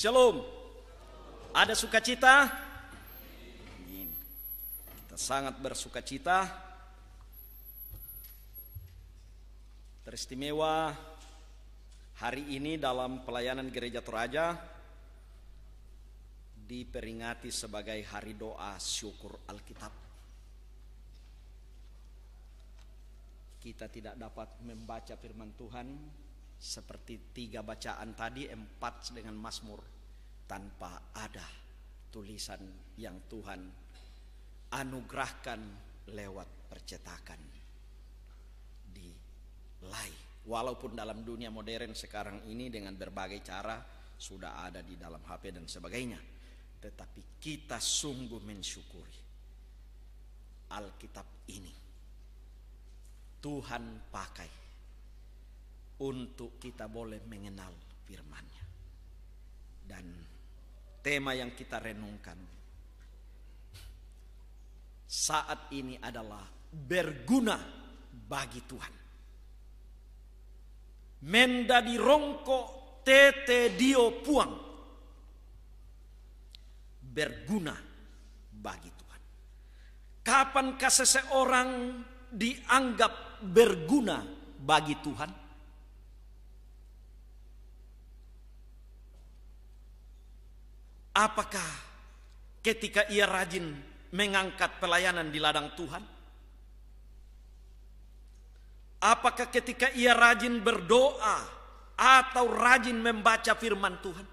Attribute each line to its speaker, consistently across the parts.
Speaker 1: Shalom. Ada sukacita? Kita sangat bersukacita. Teristimewa hari ini dalam pelayanan gereja Toraja diperingati sebagai hari doa syukur Alkitab. kita tidak dapat membaca firman Tuhan seperti tiga bacaan tadi empat dengan Masmur tanpa ada tulisan yang Tuhan anugerahkan lewat percetakan di lai walaupun dalam dunia modern sekarang ini dengan berbagai cara sudah ada di dalam HP dan sebagainya tetapi kita sungguh mensyukuri Alkitab ini Tuhan pakai untuk kita boleh mengenal firman-Nya. Dan tema yang kita renungkan saat ini adalah berguna bagi Tuhan. Menda di rongko tete dio puang. Berguna bagi Tuhan. Kapankah seseorang dianggap berguna bagi Tuhan? Apakah ketika ia rajin mengangkat pelayanan di ladang Tuhan? Apakah ketika ia rajin berdoa atau rajin membaca firman Tuhan?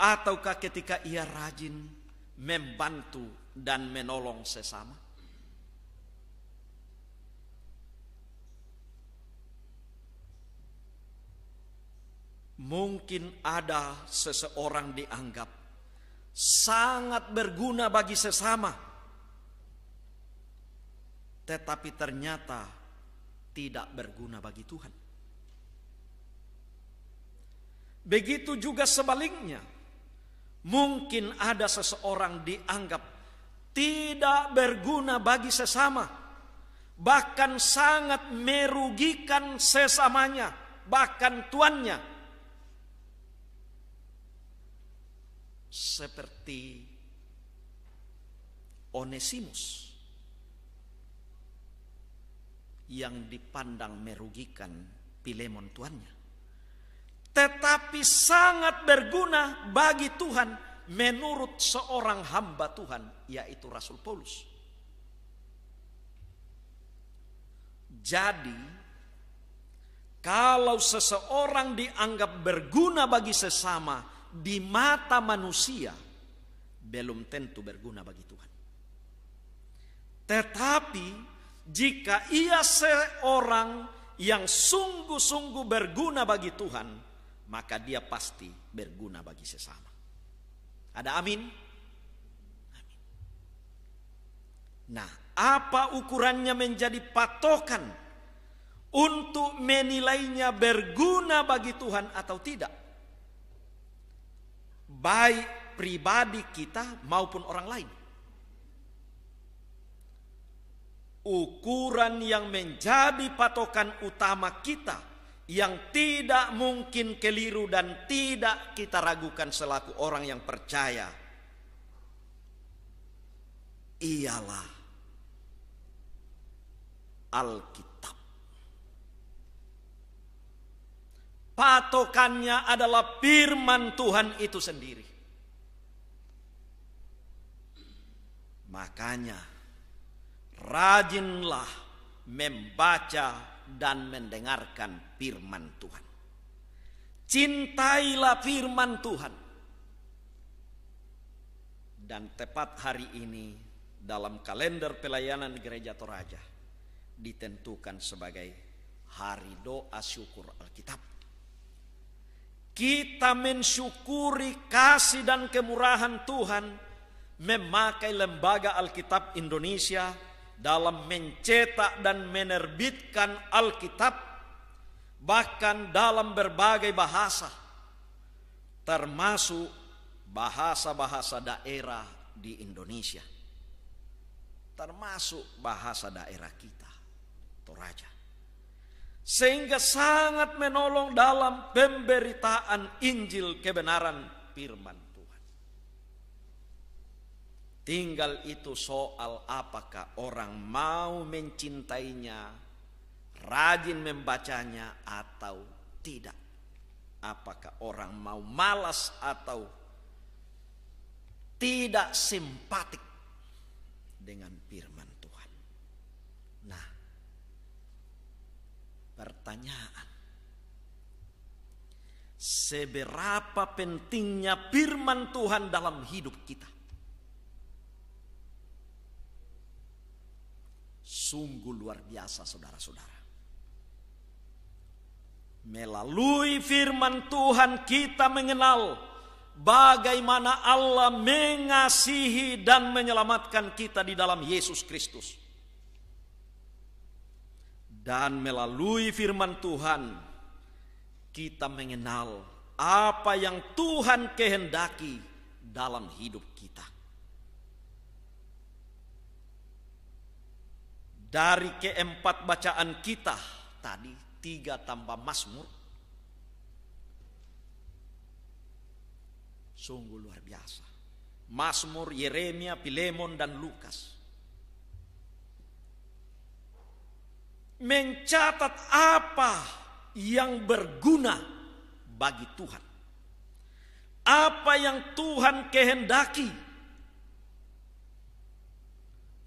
Speaker 1: Ataukah ketika ia rajin membantu dan menolong sesama? Mungkin ada seseorang dianggap sangat berguna bagi sesama, tetapi ternyata tidak berguna bagi Tuhan. Begitu juga sebaliknya, mungkin ada seseorang dianggap tidak berguna bagi sesama, bahkan sangat merugikan sesamanya, bahkan tuannya seperti Onesimus yang dipandang merugikan Pilemon tuannya. Tetapi sangat berguna bagi Tuhan menurut seorang hamba Tuhan yaitu Rasul Paulus. Jadi kalau seseorang dianggap berguna bagi sesama, di mata manusia belum tentu berguna bagi Tuhan. Tetapi jika ia seorang yang sungguh-sungguh berguna bagi Tuhan, maka dia pasti berguna bagi sesama. Ada amin? amin. Nah, apa ukurannya menjadi patokan untuk menilainya berguna bagi Tuhan atau tidak? baik pribadi kita maupun orang lain. Ukuran yang menjadi patokan utama kita yang tidak mungkin keliru dan tidak kita ragukan selaku orang yang percaya ialah Alkitab. patokannya adalah firman Tuhan itu sendiri. Makanya, rajinlah membaca dan mendengarkan firman Tuhan. Cintailah firman Tuhan. Dan tepat hari ini dalam kalender pelayanan gereja Toraja ditentukan sebagai hari doa syukur Alkitab kita mensyukuri kasih dan kemurahan Tuhan memakai lembaga Alkitab Indonesia dalam mencetak dan menerbitkan Alkitab bahkan dalam berbagai bahasa termasuk bahasa-bahasa daerah di Indonesia termasuk bahasa daerah kita Toraja sehingga sangat menolong dalam pemberitaan Injil kebenaran firman Tuhan. Tinggal itu soal apakah orang mau mencintainya, rajin membacanya atau tidak. Apakah orang mau malas atau tidak simpatik dengan firman. pertanyaan. Seberapa pentingnya firman Tuhan dalam hidup kita? Sungguh luar biasa saudara-saudara. Melalui firman Tuhan kita mengenal bagaimana Allah mengasihi dan menyelamatkan kita di dalam Yesus Kristus. Dan melalui firman Tuhan, kita mengenal apa yang Tuhan kehendaki dalam hidup kita. Dari keempat bacaan kita tadi, tiga tambah Masmur, sungguh luar biasa. Masmur, Yeremia, Pilemon, dan Lukas mencatat apa yang berguna bagi Tuhan. Apa yang Tuhan kehendaki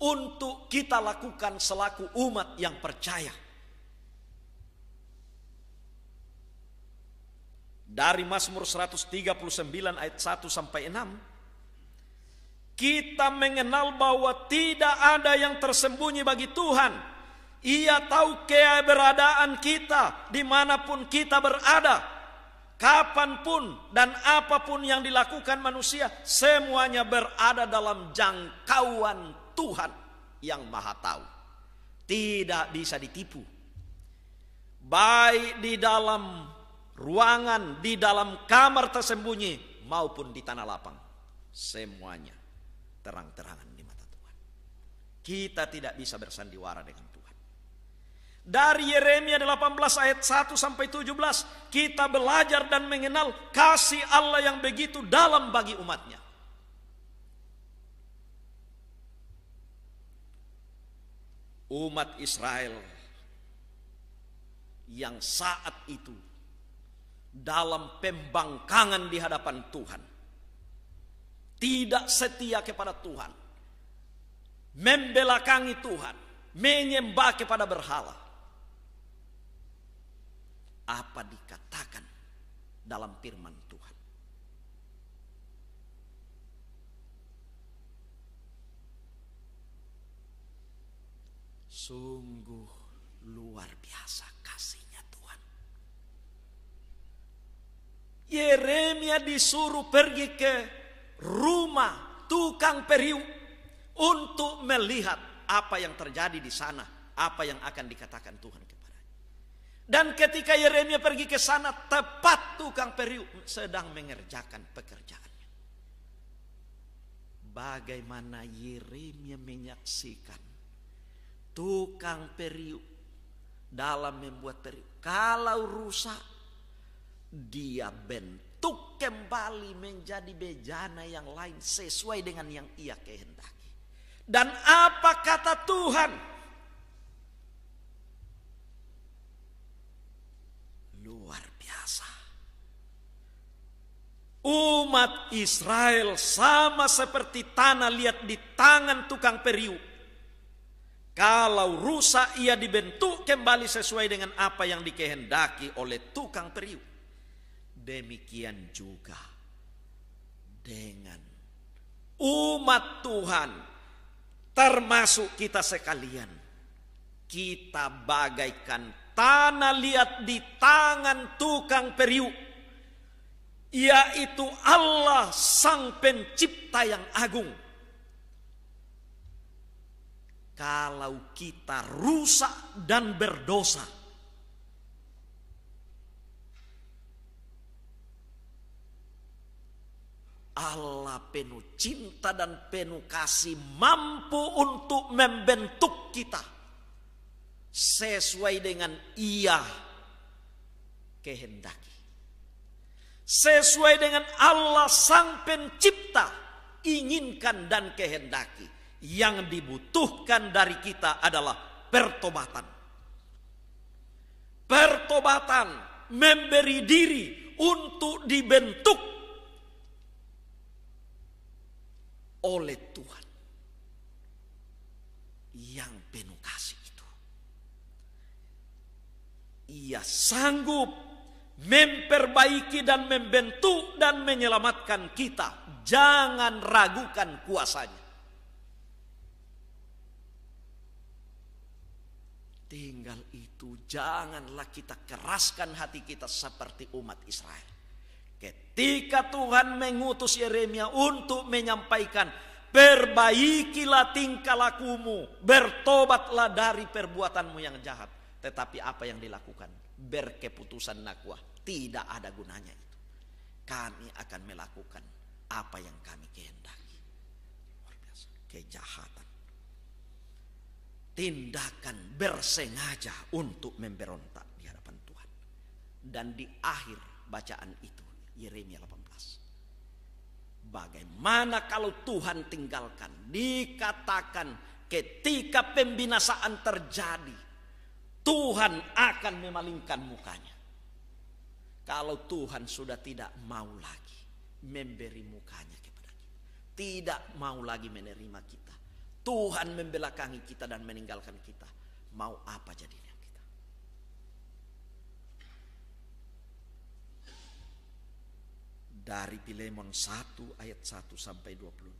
Speaker 1: untuk kita lakukan selaku umat yang percaya. Dari Mazmur 139 ayat 1 sampai 6 kita mengenal bahwa tidak ada yang tersembunyi bagi Tuhan ia tahu keberadaan kita dimanapun kita berada, kapanpun dan apapun yang dilakukan manusia, semuanya berada dalam jangkauan Tuhan yang Maha Tahu. Tidak bisa ditipu, baik di dalam ruangan, di dalam kamar tersembunyi, maupun di tanah lapang. Semuanya terang-terangan di mata Tuhan. Kita tidak bisa bersandiwara dengan dari Yeremia 18 ayat 1 sampai 17 kita belajar dan mengenal kasih Allah yang begitu dalam bagi umatnya. Umat Israel yang saat itu dalam pembangkangan di hadapan Tuhan. Tidak setia kepada Tuhan. Membelakangi Tuhan. Menyembah kepada berhala apa dikatakan dalam firman Tuhan. Sungguh luar biasa kasihnya Tuhan. Yeremia disuruh pergi ke rumah tukang periuk untuk melihat apa yang terjadi di sana, apa yang akan dikatakan Tuhan dan ketika Yeremia pergi ke sana, tepat tukang periuk sedang mengerjakan pekerjaannya. Bagaimana Yeremia menyaksikan tukang periuk dalam membuat periuk. Kalau rusak, dia bentuk kembali menjadi bejana yang lain sesuai dengan yang ia kehendaki. Dan apa kata Tuhan? Luar biasa. Umat Israel sama seperti tanah liat di tangan tukang periuk. Kalau rusak ia dibentuk kembali sesuai dengan apa yang dikehendaki oleh tukang periuk. Demikian juga dengan umat Tuhan termasuk kita sekalian. Kita bagaikan tanah liat di tangan tukang periuk yaitu Allah sang pencipta yang agung kalau kita rusak dan berdosa Allah penuh cinta dan penuh kasih mampu untuk membentuk kita sesuai dengan ia kehendaki. Sesuai dengan Allah sang pencipta inginkan dan kehendaki. Yang dibutuhkan dari kita adalah pertobatan. Pertobatan memberi diri untuk dibentuk oleh Tuhan yang ia sanggup memperbaiki dan membentuk dan menyelamatkan kita. Jangan ragukan kuasanya. Tinggal itu janganlah kita keraskan hati kita seperti umat Israel. Ketika Tuhan mengutus Yeremia untuk menyampaikan Perbaikilah tingkah lakumu, bertobatlah dari perbuatanmu yang jahat tetapi apa yang dilakukan? Berkeputusan nakwah. Tidak ada gunanya itu. Kami akan melakukan apa yang kami kehendaki. Kejahatan. Tindakan bersengaja untuk memberontak di hadapan Tuhan. Dan di akhir bacaan itu, Yeremia 18. Bagaimana kalau Tuhan tinggalkan? Dikatakan ketika pembinasaan terjadi, Tuhan akan memalingkan mukanya. Kalau Tuhan sudah tidak mau lagi memberi mukanya kepada kita. Tidak mau lagi menerima kita. Tuhan membelakangi kita dan meninggalkan kita. Mau apa jadinya kita? Dari Pilemon 1 ayat 1 sampai 22.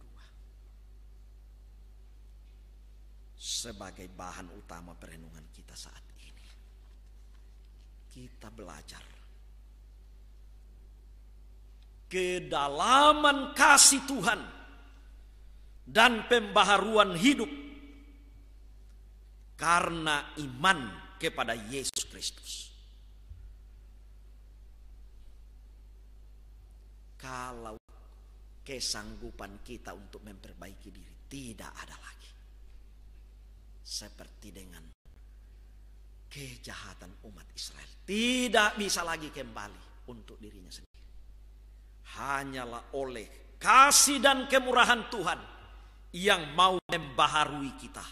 Speaker 1: sebagai bahan utama perenungan kita saat ini kita belajar. Kedalaman kasih Tuhan dan pembaharuan hidup karena iman kepada Yesus Kristus. Kalau kesanggupan kita untuk memperbaiki diri tidak ada lagi, seperti dengan kejahatan umat Israel tidak bisa lagi kembali untuk dirinya sendiri. Hanyalah oleh kasih dan kemurahan Tuhan yang mau membaharui kita,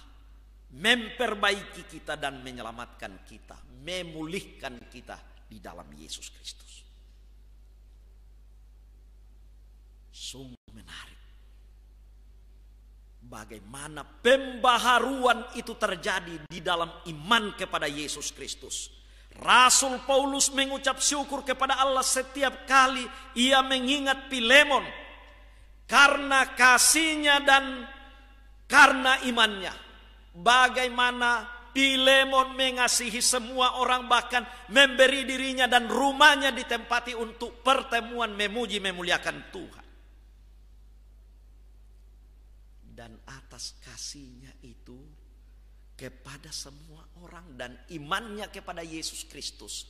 Speaker 1: memperbaiki kita dan menyelamatkan kita, memulihkan kita di dalam Yesus Kristus. Sungguh menarik bagaimana pembaharuan itu terjadi di dalam iman kepada Yesus Kristus. Rasul Paulus mengucap syukur kepada Allah setiap kali ia mengingat Pilemon karena kasihnya dan karena imannya. Bagaimana Pilemon mengasihi semua orang bahkan memberi dirinya dan rumahnya ditempati untuk pertemuan memuji memuliakan Tuhan. dan atas kasihnya itu kepada semua orang dan imannya kepada Yesus Kristus.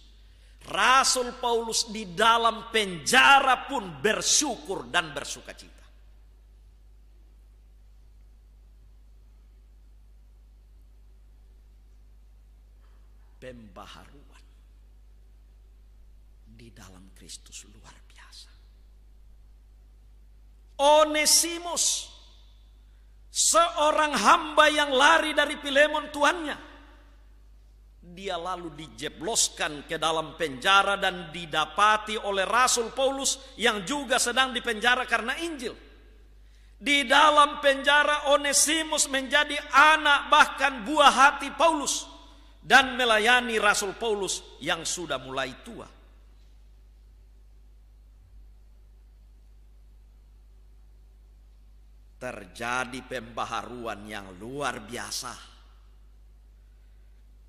Speaker 1: Rasul Paulus di dalam penjara pun bersyukur dan bersuka cita. Pembaharuan di dalam Kristus luar biasa. Onesimus Seorang hamba yang lari dari Pilemon tuannya. Dia lalu dijebloskan ke dalam penjara dan didapati oleh Rasul Paulus yang juga sedang dipenjara karena Injil. Di dalam penjara Onesimus menjadi anak bahkan buah hati Paulus dan melayani Rasul Paulus yang sudah mulai tua. terjadi pembaharuan yang luar biasa.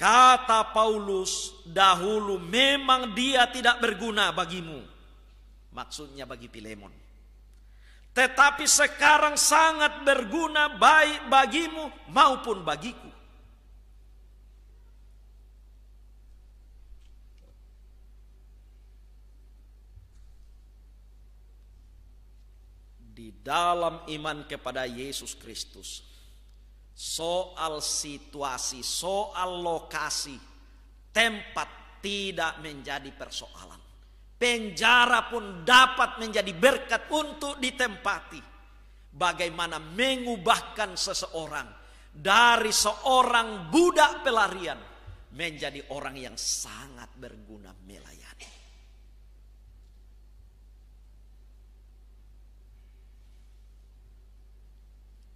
Speaker 1: Kata Paulus, dahulu memang dia tidak berguna bagimu. Maksudnya bagi Pilemon. Tetapi sekarang sangat berguna baik bagimu maupun bagiku. dalam iman kepada Yesus Kristus. Soal situasi, soal lokasi, tempat tidak menjadi persoalan. Penjara pun dapat menjadi berkat untuk ditempati. Bagaimana mengubahkan seseorang dari seorang budak pelarian menjadi orang yang sangat berguna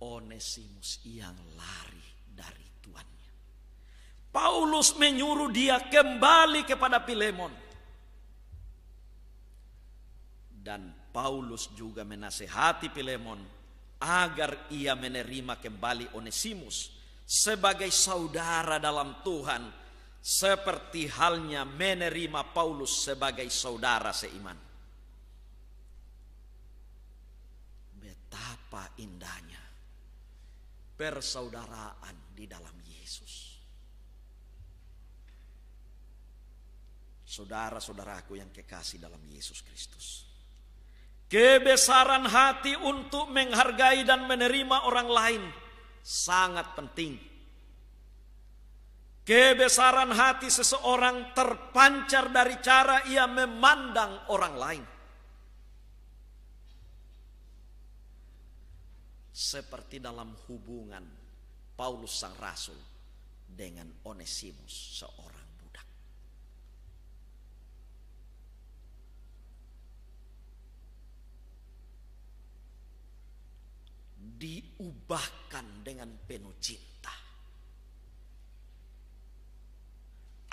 Speaker 1: Onesimus yang lari dari tuannya. Paulus menyuruh dia kembali kepada Filemon. Dan Paulus juga menasehati Filemon agar ia menerima kembali Onesimus sebagai saudara dalam Tuhan seperti halnya menerima Paulus sebagai saudara seiman. Betapa indahnya persaudaraan di dalam Yesus. Saudara-saudaraku yang kekasih dalam Yesus Kristus. Kebesaran hati untuk menghargai dan menerima orang lain sangat penting. Kebesaran hati seseorang terpancar dari cara ia memandang orang lain. seperti dalam hubungan Paulus sang rasul dengan Onesimus seorang budak. Diubahkan dengan penuh cinta.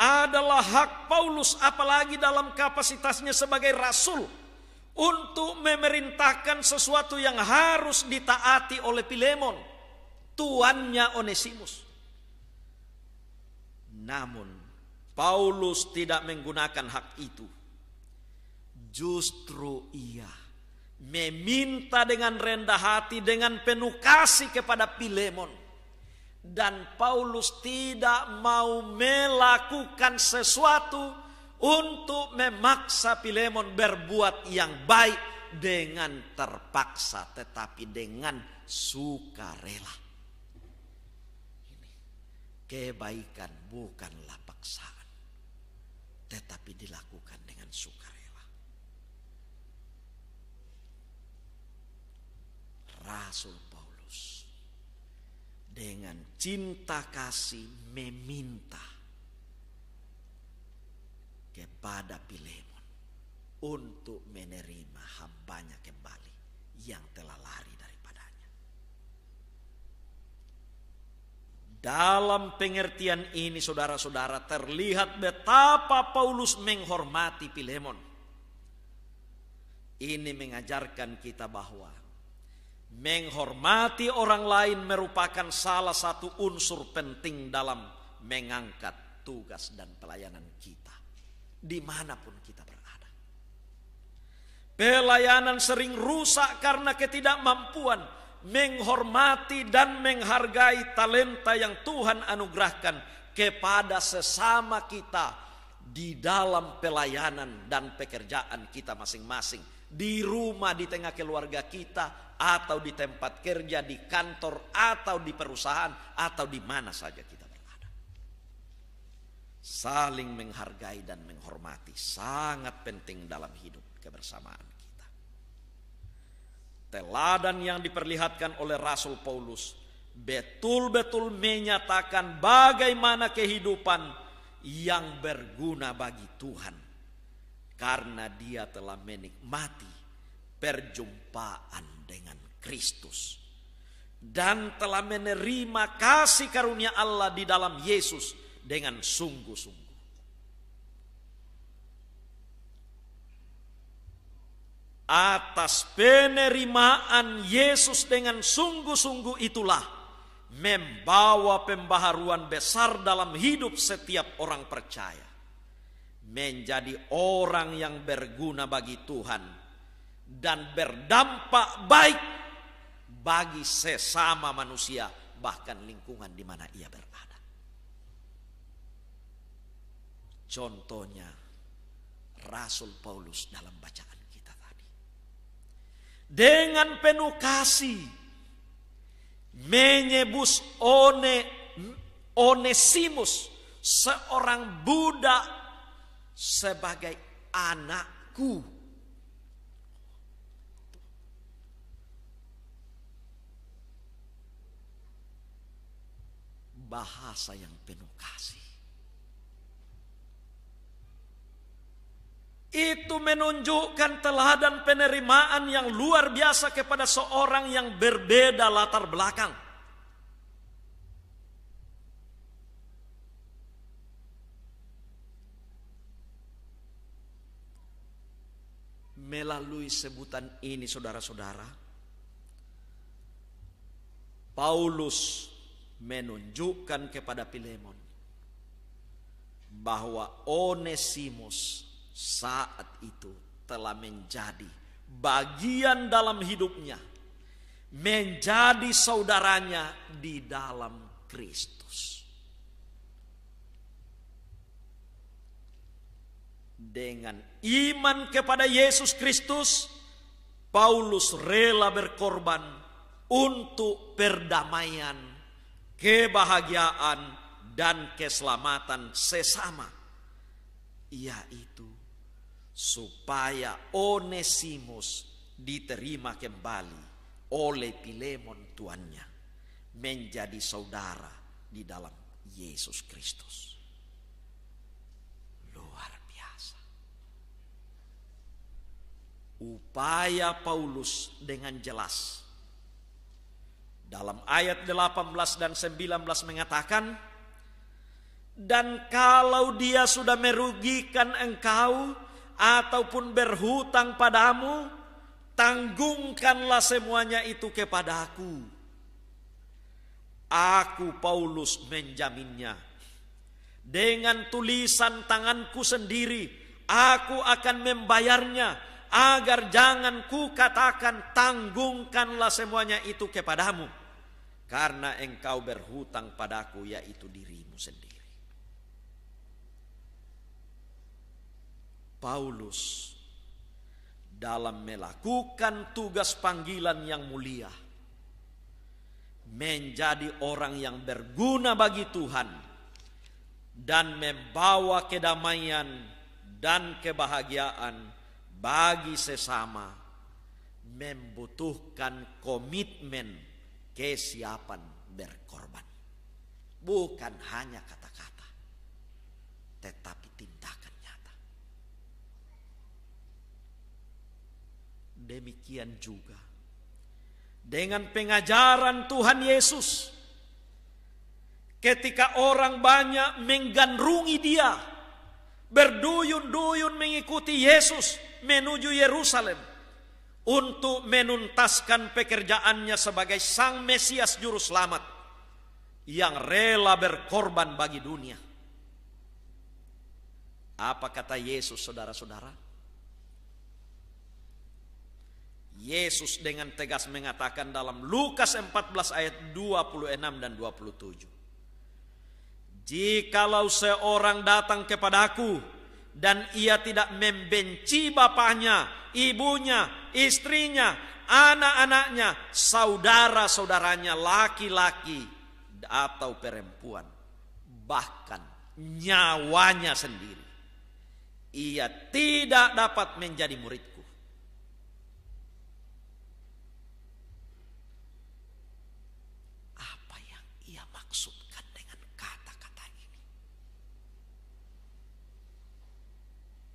Speaker 1: Adalah hak Paulus apalagi dalam kapasitasnya sebagai rasul untuk memerintahkan sesuatu yang harus ditaati oleh Pilemon, tuannya Onesimus. Namun, Paulus tidak menggunakan hak itu. Justru ia meminta dengan rendah hati, dengan penuh kasih kepada Pilemon. Dan Paulus tidak mau melakukan sesuatu untuk memaksa Filemon berbuat yang baik dengan terpaksa tetapi dengan sukarela. Ini kebaikan bukanlah paksaan tetapi dilakukan dengan sukarela. Rasul Paulus dengan cinta kasih meminta kepada Pilemon untuk menerima hambanya kembali yang telah lari daripadanya. Dalam pengertian ini saudara-saudara terlihat betapa Paulus menghormati Pilemon. Ini mengajarkan kita bahwa menghormati orang lain merupakan salah satu unsur penting dalam mengangkat tugas dan pelayanan kita dimanapun kita berada. Pelayanan sering rusak karena ketidakmampuan menghormati dan menghargai talenta yang Tuhan anugerahkan kepada sesama kita di dalam pelayanan dan pekerjaan kita masing-masing. Di rumah, di tengah keluarga kita, atau di tempat kerja, di kantor, atau di perusahaan, atau di mana saja kita saling menghargai dan menghormati sangat penting dalam hidup kebersamaan kita. Teladan yang diperlihatkan oleh Rasul Paulus betul-betul menyatakan bagaimana kehidupan yang berguna bagi Tuhan karena dia telah menikmati perjumpaan dengan Kristus dan telah menerima kasih karunia Allah di dalam Yesus dengan sungguh-sungguh. Atas penerimaan Yesus dengan sungguh-sungguh itulah membawa pembaharuan besar dalam hidup setiap orang percaya. Menjadi orang yang berguna bagi Tuhan dan berdampak baik bagi sesama manusia bahkan lingkungan di mana ia berada. Contohnya Rasul Paulus dalam bacaan kita tadi. Dengan penuh kasih menyebus one, Onesimus seorang budak sebagai anakku. Bahasa yang penuh kasih. itu menunjukkan teladan penerimaan yang luar biasa kepada seorang yang berbeda latar belakang. Melalui sebutan ini, saudara-saudara, Paulus menunjukkan kepada Filemon bahwa Onesimus saat itu telah menjadi bagian dalam hidupnya, menjadi saudaranya di dalam Kristus. Dengan iman kepada Yesus Kristus, Paulus rela berkorban untuk perdamaian, kebahagiaan, dan keselamatan sesama, yaitu supaya Onesimus diterima kembali oleh Pilemon tuannya menjadi saudara di dalam Yesus Kristus. Luar biasa. Upaya Paulus dengan jelas dalam ayat 18 dan 19 mengatakan dan kalau dia sudah merugikan engkau, ataupun berhutang padamu, tanggungkanlah semuanya itu kepada aku. Aku Paulus menjaminnya. Dengan tulisan tanganku sendiri, aku akan membayarnya agar jangan ku katakan tanggungkanlah semuanya itu kepadamu karena engkau berhutang padaku yaitu diri Paulus dalam melakukan tugas panggilan yang mulia menjadi orang yang berguna bagi Tuhan dan membawa kedamaian dan kebahagiaan bagi sesama membutuhkan komitmen kesiapan berkorban bukan hanya kata-kata tetapi tindakan demikian juga dengan pengajaran Tuhan Yesus ketika orang banyak menggandrungi dia berduyun-duyun mengikuti Yesus menuju Yerusalem untuk menuntaskan pekerjaannya sebagai sang Mesias juru selamat yang rela berkorban bagi dunia. Apa kata Yesus saudara-saudara? Yesus dengan tegas mengatakan dalam Lukas 14 ayat 26 dan 27. Jikalau seorang datang kepadaku dan ia tidak membenci bapaknya, ibunya, istrinya, anak-anaknya, saudara-saudaranya laki-laki atau perempuan, bahkan nyawanya sendiri, ia tidak dapat menjadi murid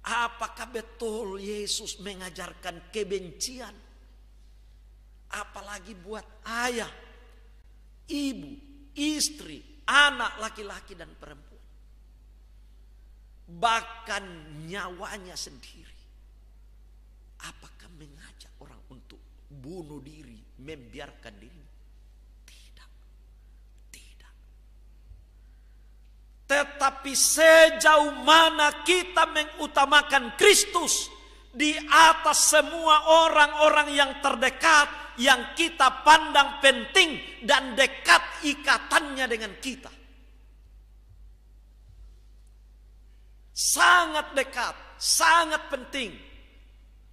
Speaker 1: Apakah betul Yesus mengajarkan kebencian? Apalagi buat ayah, ibu, istri, anak laki-laki dan perempuan. Bahkan nyawanya sendiri. Apakah mengajak orang untuk bunuh diri, membiarkan diri? Tetapi sejauh mana kita mengutamakan Kristus di atas semua orang-orang yang terdekat yang kita pandang penting dan dekat ikatannya dengan kita. Sangat dekat, sangat penting,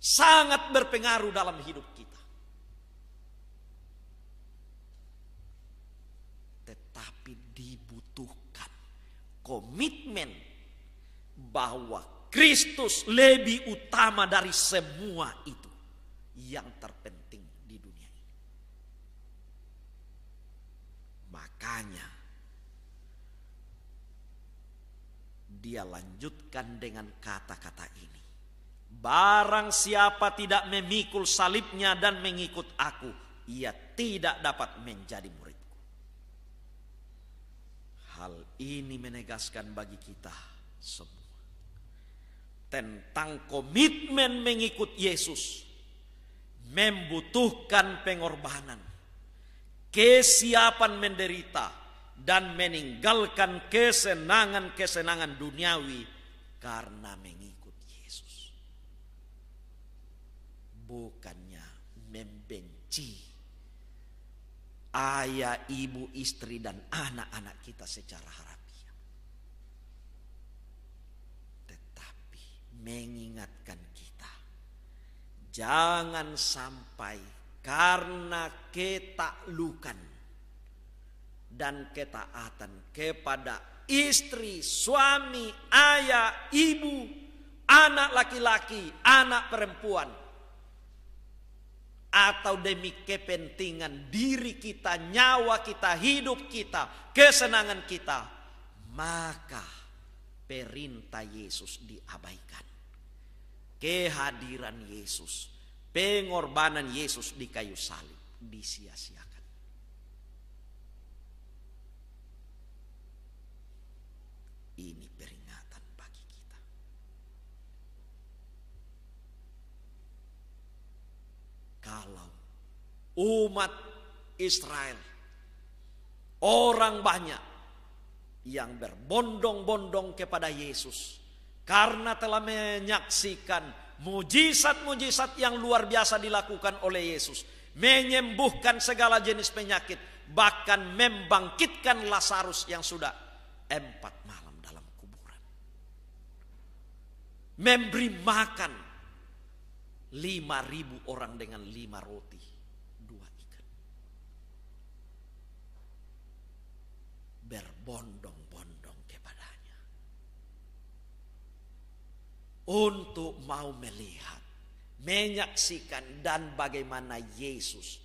Speaker 1: sangat berpengaruh dalam hidup kita. komitmen bahwa Kristus lebih utama dari semua itu yang terpenting di dunia ini. Makanya dia lanjutkan dengan kata-kata ini. Barang siapa tidak memikul salibnya dan mengikut aku, ia tidak dapat menjadi murid. Hal ini menegaskan bagi kita semua tentang komitmen mengikut Yesus membutuhkan pengorbanan, kesiapan menderita dan meninggalkan kesenangan-kesenangan duniawi karena mengikut Yesus. Bukan ayah, ibu, istri, dan anak-anak kita secara harafiah. Tetapi mengingatkan kita, jangan sampai karena ketaklukan dan ketaatan kepada istri, suami, ayah, ibu, anak laki-laki, anak perempuan, atau demi kepentingan diri kita, nyawa kita, hidup kita, kesenangan kita, maka perintah Yesus diabaikan. Kehadiran Yesus, pengorbanan Yesus di kayu salib disia-siakan. Ini kalau umat Israel orang banyak yang berbondong-bondong kepada Yesus karena telah menyaksikan mujizat-mujizat yang luar biasa dilakukan oleh Yesus menyembuhkan segala jenis penyakit bahkan membangkitkan Lazarus yang sudah empat malam dalam kuburan memberi makan lima ribu orang dengan lima roti dua ikan berbondong-bondong kepadanya untuk mau melihat menyaksikan dan bagaimana Yesus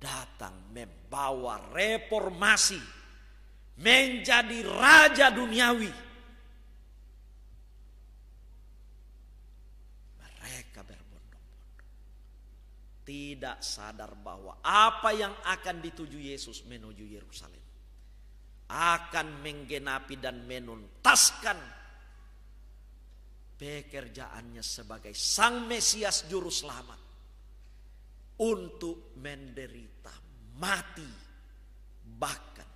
Speaker 1: datang membawa reformasi menjadi raja duniawi tidak sadar bahwa apa yang akan dituju Yesus menuju Yerusalem akan menggenapi dan menuntaskan pekerjaannya sebagai sang Mesias juru selamat untuk menderita mati bahkan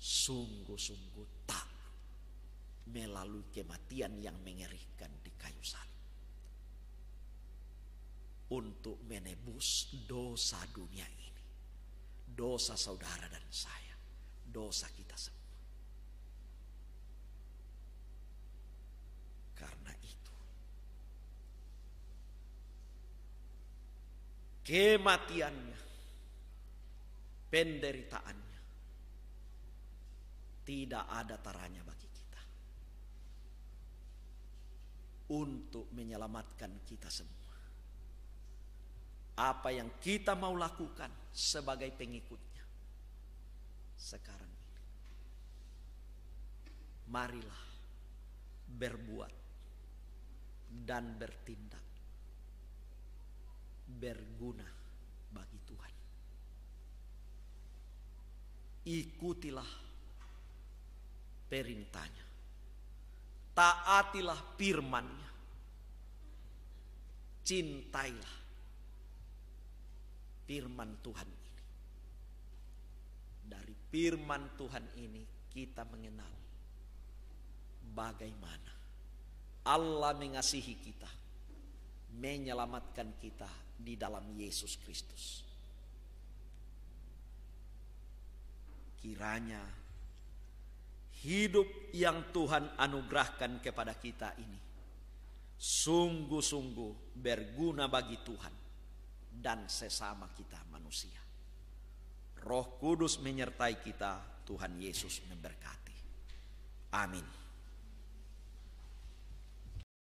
Speaker 1: sungguh-sungguh tak melalui kematian yang mengerikan di kayu salib untuk menebus dosa dunia ini. Dosa saudara dan saya. Dosa kita semua. Karena itu. Kematiannya. Penderitaannya. Tidak ada taranya bagi kita. Untuk menyelamatkan kita semua apa yang kita mau lakukan sebagai pengikutnya sekarang ini. Marilah berbuat dan bertindak berguna bagi Tuhan. Ikutilah perintahnya. Taatilah firman-Nya. Cintailah firman Tuhan ini. Dari firman Tuhan ini kita mengenal bagaimana Allah mengasihi kita, menyelamatkan kita di dalam Yesus Kristus. Kiranya hidup yang Tuhan anugerahkan kepada kita ini sungguh-sungguh berguna bagi Tuhan dan sesama kita manusia. Roh Kudus menyertai kita, Tuhan Yesus memberkati. Amin.